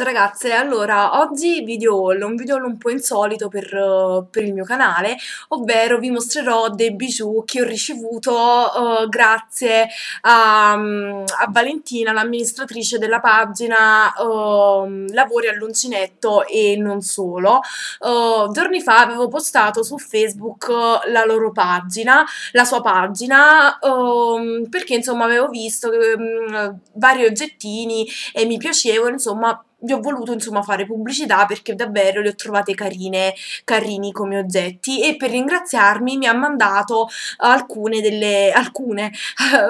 Ciao ragazze, allora oggi video haul, un video haul un po' insolito per, eh, per il mio canale, ovvero vi mostrerò dei bijou che ho ricevuto uh, grazie a, mm, a Valentina, l'amministratrice della pagina uh, Lavori all'uncinetto e non solo. Eh, giorni fa avevo postato su Facebook la loro pagina, la sua pagina, ehm, perché insomma avevo visto che, ehm, vari oggettini e mi piacevo, insomma vi ho voluto insomma fare pubblicità perché davvero le ho trovate carine, carini come oggetti e per ringraziarmi mi ha mandato alcune delle, alcune,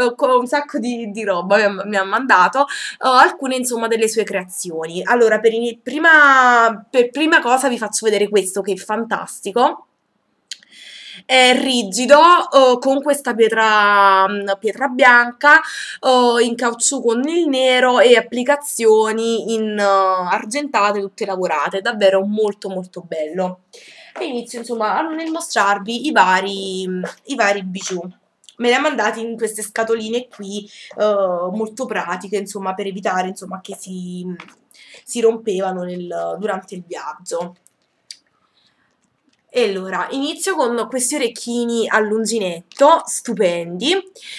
un sacco di, di roba mi ha, mandato, uh, alcune insomma delle sue creazioni. Allora per, prima, per prima cosa vi faccio vedere questo che è fantastico è rigido eh, con questa pietra, mm, pietra bianca eh, in caucciù con il nero e applicazioni in uh, argentate tutte lavorate, davvero molto molto bello. E inizio insomma a nel mostrarvi i vari, mm, i vari bijou me li ha mandati in queste scatoline qui uh, molto pratiche insomma per evitare insomma che si, mm, si rompevano nel, durante il viaggio e allora, inizio con questi orecchini all'unginetto, stupendi,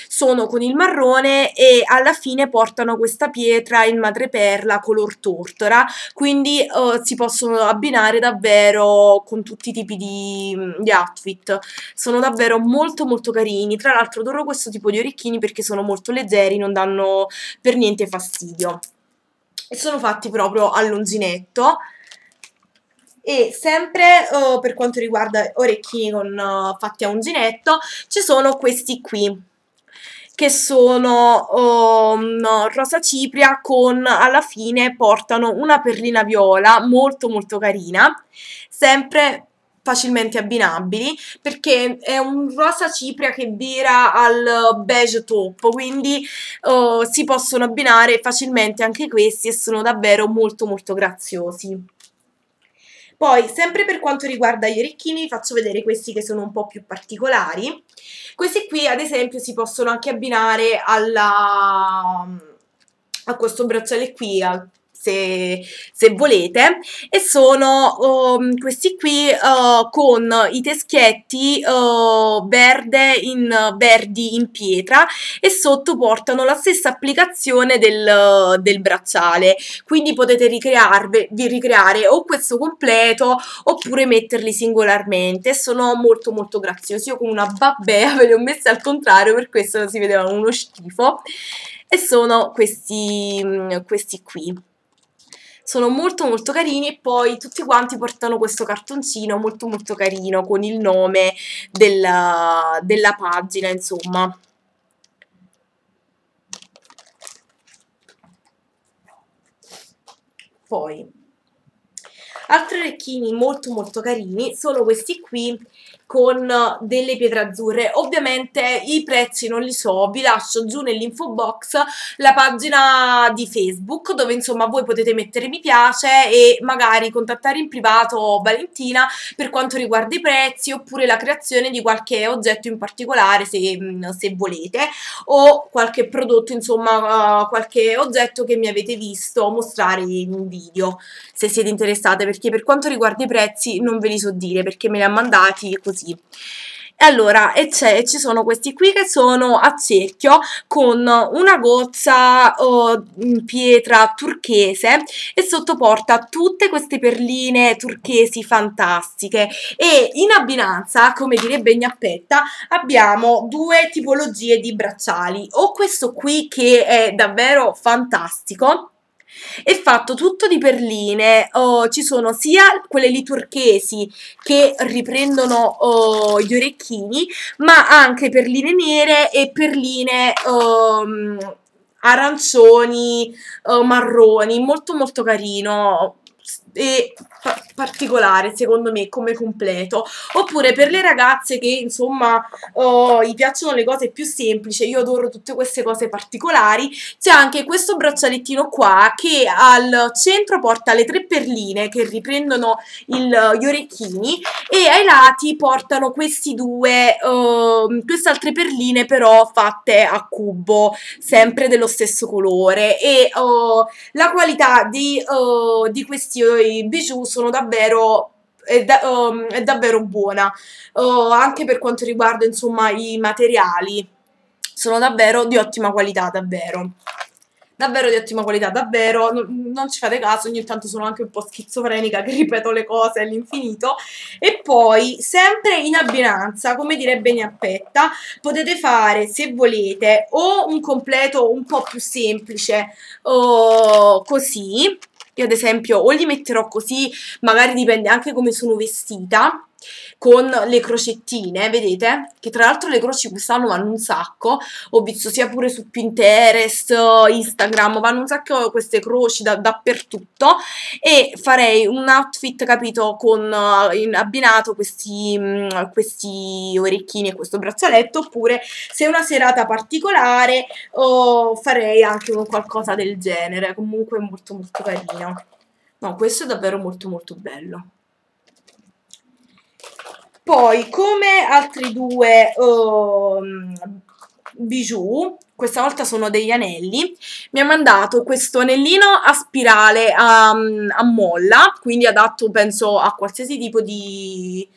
sono con il marrone e alla fine portano questa pietra in madreperla color tortora, quindi eh, si possono abbinare davvero con tutti i tipi di, mm, di outfit, sono davvero molto molto carini, tra l'altro adoro questo tipo di orecchini perché sono molto leggeri, non danno per niente fastidio. E sono fatti proprio all'unginetto e sempre uh, per quanto riguarda orecchini con, uh, fatti a unginetto ci sono questi qui che sono um, rosa cipria con alla fine portano una perlina viola molto molto carina sempre facilmente abbinabili perché è un rosa cipria che vira al beige top quindi uh, si possono abbinare facilmente anche questi e sono davvero molto molto graziosi poi, sempre per quanto riguarda gli orecchini, vi faccio vedere questi che sono un po' più particolari. Questi qui, ad esempio, si possono anche abbinare alla... a questo bracciale qui, al se, se volete, e sono um, questi qui uh, con i teschietti uh, verde in, uh, verdi in pietra e sotto portano la stessa applicazione del, uh, del bracciale, quindi potete ricrearvi, ricreare o questo completo oppure metterli singolarmente, sono molto molto graziosi, io con una babbea ve li ho messi al contrario per questo si vedeva uno schifo e sono questi, mm, questi qui sono molto molto carini e poi tutti quanti portano questo cartoncino molto molto carino con il nome della, della pagina insomma. Poi altri orecchini molto molto carini sono questi qui con eh, delle pietre azzurre ovviamente i prezzi non li so vi lascio giù nell'info box la pagina di facebook dove insomma voi potete mettere mi piace e magari contattare in privato Valentina per quanto riguarda i prezzi oppure la creazione di qualche oggetto in particolare se, mm, se volete o qualche prodotto insomma eh, qualche oggetto che mi avete visto mostrare in video se siete interessate perché perché per quanto riguarda i prezzi non ve li so dire perché me li ha mandati così. Allora, e ci sono questi qui che sono a cerchio con una gozza oh, in mm, pietra turchese e sottoporta tutte queste perline turchesi fantastiche e in abbinanza, come direbbe Gnappetta, abbiamo due tipologie di bracciali o questo qui che è davvero fantastico è fatto tutto di perline, oh, ci sono sia quelle lì turchesi che riprendono oh, gli orecchini, ma anche perline nere e perline um, arancioni, uh, marroni, molto molto carino e particolare secondo me come completo oppure per le ragazze che insomma oh, gli piacciono le cose più semplici io adoro tutte queste cose particolari c'è anche questo braccialettino qua che al centro porta le tre perline che riprendono il, gli orecchini e ai lati portano questi due oh, queste altre perline però fatte a cubo sempre dello stesso colore e oh, la qualità di, oh, di questi i bijou sono davvero è, da, um, è davvero buona uh, anche per quanto riguarda insomma i materiali sono davvero di ottima qualità davvero davvero di ottima qualità, davvero, non, non ci fate caso, ogni tanto sono anche un po' schizofrenica che ripeto le cose all'infinito. E poi, sempre in abbinanza, come direbbe Neappetta potete fare, se volete, o un completo un po' più semplice, oh, così, io ad esempio o li metterò così, magari dipende anche come sono vestita, con le crocettine, vedete? Che tra l'altro le croci quest'anno vanno un sacco, ho visto sia pure su Pinterest, Instagram, vanno un sacco queste croci da, dappertutto e farei un outfit, capito, con eh, in, abbinato questi, mm, questi orecchini e questo braccialetto, oppure se è una serata particolare oh, farei anche un qualcosa del genere, comunque molto molto carino. No, questo è davvero molto molto bello. Poi, come altri due um, bijou, questa volta sono degli anelli, mi ha mandato questo anellino a spirale a, a molla, quindi adatto penso a qualsiasi tipo di,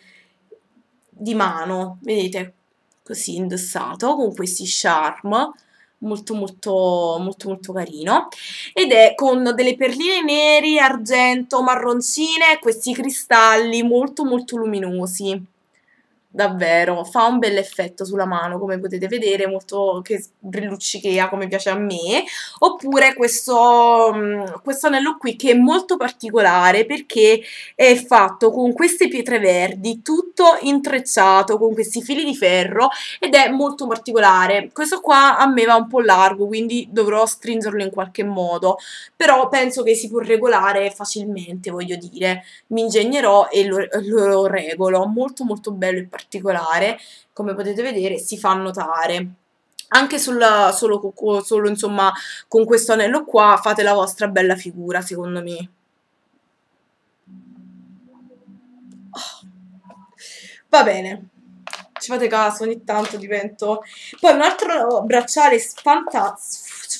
di mano, vedete, così indossato, con questi charm, molto molto molto molto carino ed è con delle perline neri, argento, marroncine questi cristalli molto molto luminosi davvero, fa un bel effetto sulla mano come potete vedere, molto che brilluccichea come piace a me oppure questo, mm, questo anello qui che è molto particolare perché è fatto con queste pietre verdi tutto intrecciato con questi fili di ferro ed è molto particolare questo qua a me va un po' largo quindi dovrò stringerlo in qualche modo però penso che si può regolare facilmente voglio dire mi ingegnerò e lo, lo regolo molto molto bello e particolare particolare, come potete vedere, si fa notare anche sulla, solo, solo insomma con questo anello qua fate la vostra bella figura secondo me oh. va bene ci fate caso ogni tanto divento poi un altro bracciale sfanta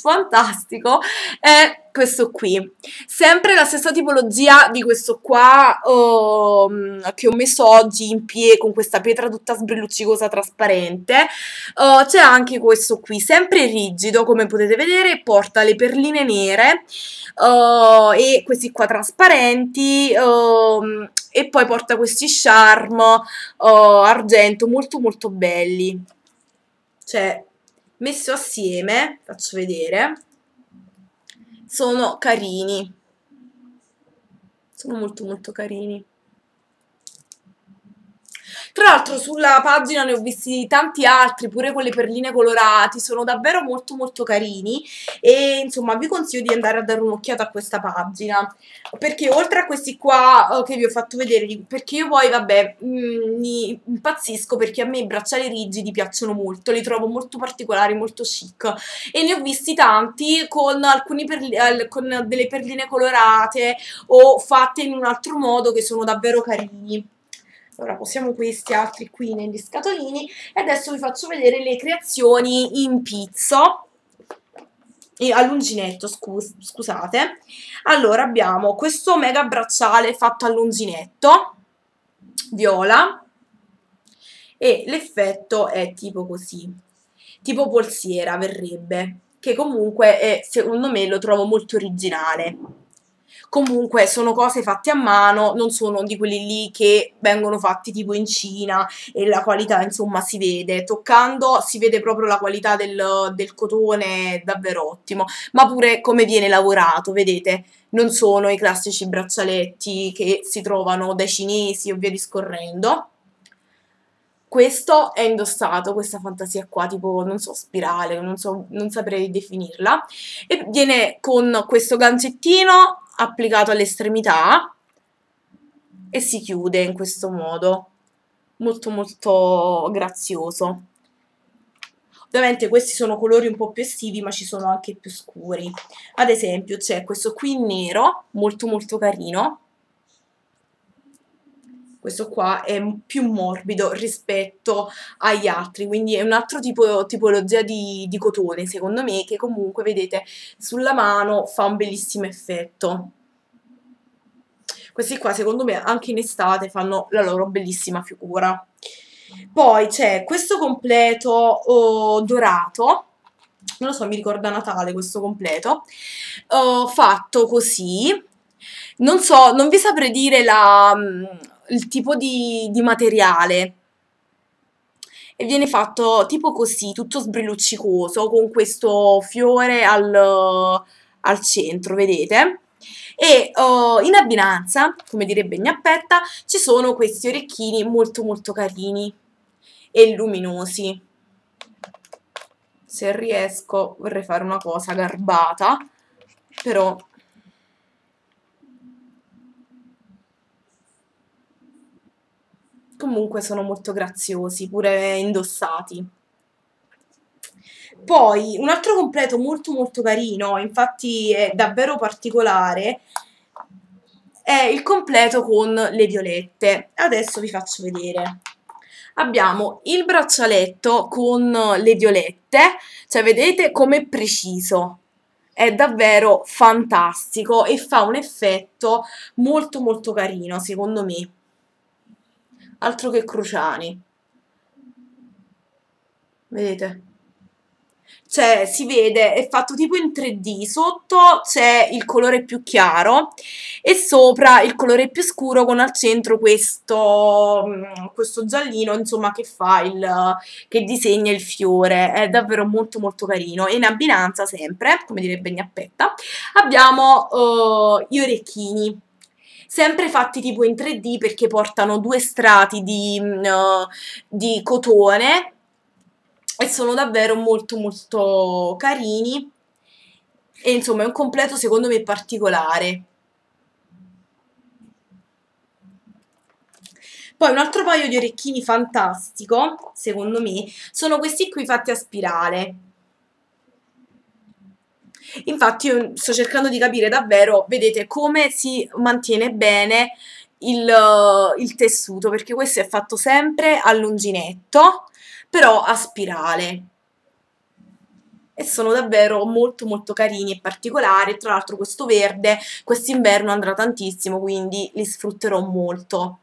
fantastico è questo qui. Sempre la stessa tipologia di questo qua um, che ho messo oggi in pie con questa pietra tutta sbrilluccicosa trasparente. Uh, C'è anche questo qui, sempre rigido come potete vedere, porta le perline nere uh, e questi qua trasparenti uh, e poi porta questi charm eh, argento molto molto belli. Cioè, messo assieme, faccio vedere, sono carini. Sono molto molto carini. Tra l'altro sulla pagina ne ho visti tanti altri, pure con le perline colorate, sono davvero molto molto carini e insomma vi consiglio di andare a dare un'occhiata a questa pagina, perché oltre a questi qua eh, che vi ho fatto vedere, perché io poi vabbè mh, mm, mi impazzisco perché a me i bracciali rigidi piacciono molto, li trovo molto particolari, molto chic e ne ho visti tanti con, alcuni perli, eh, con delle perline colorate o fatte in un altro modo che sono davvero carini. Ora posiamo questi altri qui negli scatolini e adesso vi faccio vedere le creazioni in pizzo all'unginetto, scus scusate. Allora abbiamo questo mega bracciale fatto all'unginetto, viola, e l'effetto è tipo così, tipo polsiera verrebbe, che comunque è, secondo me lo trovo molto originale comunque sono cose fatte a mano, non sono di quelli lì che vengono fatti tipo in Cina e la qualità insomma si vede, toccando si vede proprio la qualità del, del cotone davvero ottimo, ma pure come viene lavorato, vedete, non sono i classici braccialetti che si trovano dai cinesi o via discorrendo questo è indossato, questa fantasia qua, tipo, non so, spirale, non, so, non saprei definirla, e viene con questo gancettino applicato all'estremità e si chiude in questo modo molto molto grazioso ovviamente questi sono colori un po' più estivi ma ci sono anche più scuri ad esempio c'è questo qui nero molto molto carino questo qua è più morbido rispetto agli altri, quindi è un altro tipo, tipologia di, di cotone secondo me che comunque vedete sulla mano fa un bellissimo effetto. Questi qua secondo me anche in estate fanno la loro bellissima figura. Poi c'è questo completo oh, dorato, non lo so, mi ricorda Natale questo completo, oh, fatto così, non so, non vi saprei dire la, il tipo di, di materiale e viene fatto tipo così, tutto sbrilluccicoso, con questo fiore al, al centro, vedete? E uh, in abbinanza, come direbbe Gnappetta, ci sono questi orecchini molto molto carini e luminosi. Se riesco vorrei fare una cosa garbata, però comunque sono molto graziosi, pure indossati. Poi un altro completo molto molto carino, infatti è davvero particolare, è il completo con le violette. Adesso vi faccio vedere. Abbiamo il braccialetto con le violette, cioè vedete com'è preciso. È davvero fantastico e fa un effetto molto molto carino, secondo me altro che Cruciani vedete cioè si vede è fatto tipo in 3D sotto c'è il colore più chiaro e sopra il colore più scuro con al centro questo, mm, questo giallino insomma che fa il che disegna il fiore è davvero molto molto carino e in abbinanza sempre come direbbe Gnappetta abbiamo uh, gli orecchini sempre fatti tipo in 3D perché portano due strati di, uh, di cotone e sono davvero molto molto carini e insomma è un completo secondo me particolare. Poi un altro paio di orecchini fantastico, secondo me, sono questi qui fatti a spirale. Infatti io sto cercando di capire davvero, vedete, come si mantiene bene il, il tessuto, perché questo è fatto sempre a però a spirale e sono davvero molto molto carini e particolari tra l'altro questo verde quest'inverno andrà tantissimo quindi li sfrutterò molto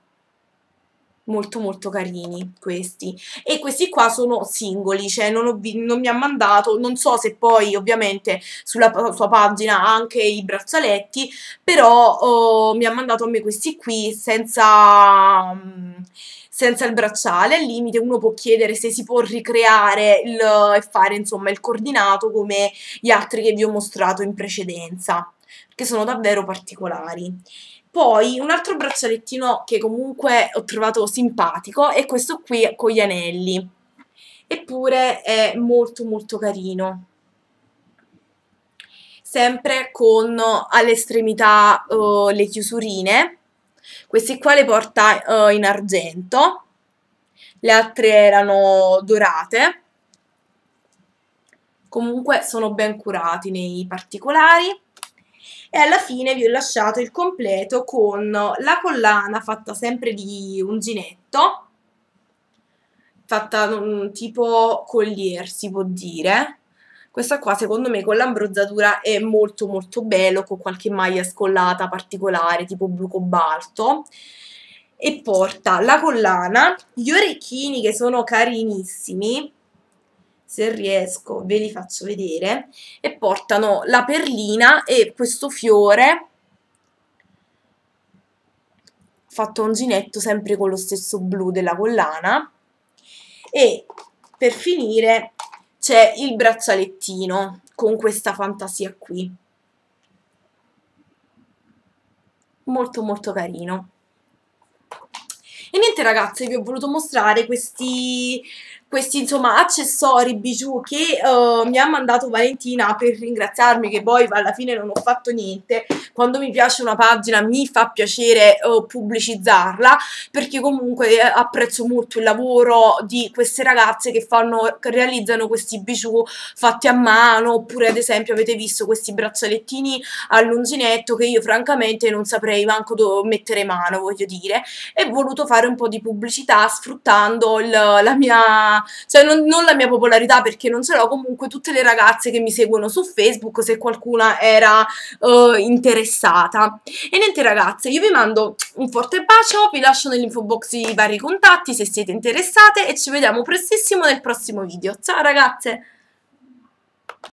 molto molto carini questi e questi qua sono singoli cioè non, ho, non mi ha mandato non so se poi ovviamente sulla sua pagina ha anche i braccialetti però oh, mi ha mandato a me questi qui senza mm, senza il bracciale, al limite uno può chiedere se si può ricreare il, e fare insomma il coordinato come gli altri che vi ho mostrato in precedenza, che sono davvero particolari. Poi un altro braccialettino che comunque ho trovato simpatico è questo qui con gli anelli. Eppure è molto molto carino. Sempre con all'estremità uh, le chiusurine. Questi qua le porta uh, in argento. Le altre erano dorate. Comunque sono ben curati nei particolari e alla fine vi ho lasciato il completo con la collana fatta sempre di unginetto fatta un tipo collier si può dire questa qua secondo me con l'ambrozzatura è molto molto bello con qualche maglia scollata particolare tipo blu cobalto e porta la collana, gli orecchini che sono carinissimi se riesco ve li faccio vedere, e portano la perlina e questo fiore fatto un ginetto sempre con lo stesso blu della collana e per finire c'è il braccialettino con questa fantasia qui molto molto carino e niente ragazze vi ho voluto mostrare questi questi insomma accessori, bijou che uh, mi ha mandato Valentina per ringraziarmi che poi alla fine non ho fatto niente. Quando mi piace una pagina mi fa piacere uh, pubblicizzarla perché comunque eh, apprezzo molto il lavoro di queste ragazze che, fanno, realizzano questi bijou fatti a mano oppure ad esempio avete visto questi braccialettini all'unginetto che io francamente non saprei manco dove mettere mano voglio dire e ho voluto fare un po' di pubblicità sfruttando il, la mia cioè non, non la mia popolarità perché non ce l'ho, comunque tutte le ragazze che mi seguono su Facebook se qualcuna era uh, interessata. E niente ragazze, io vi mando un forte bacio, vi lascio nell'info box i vari contatti se siete interessate e ci vediamo prestissimo nel prossimo video. Ciao ragazze!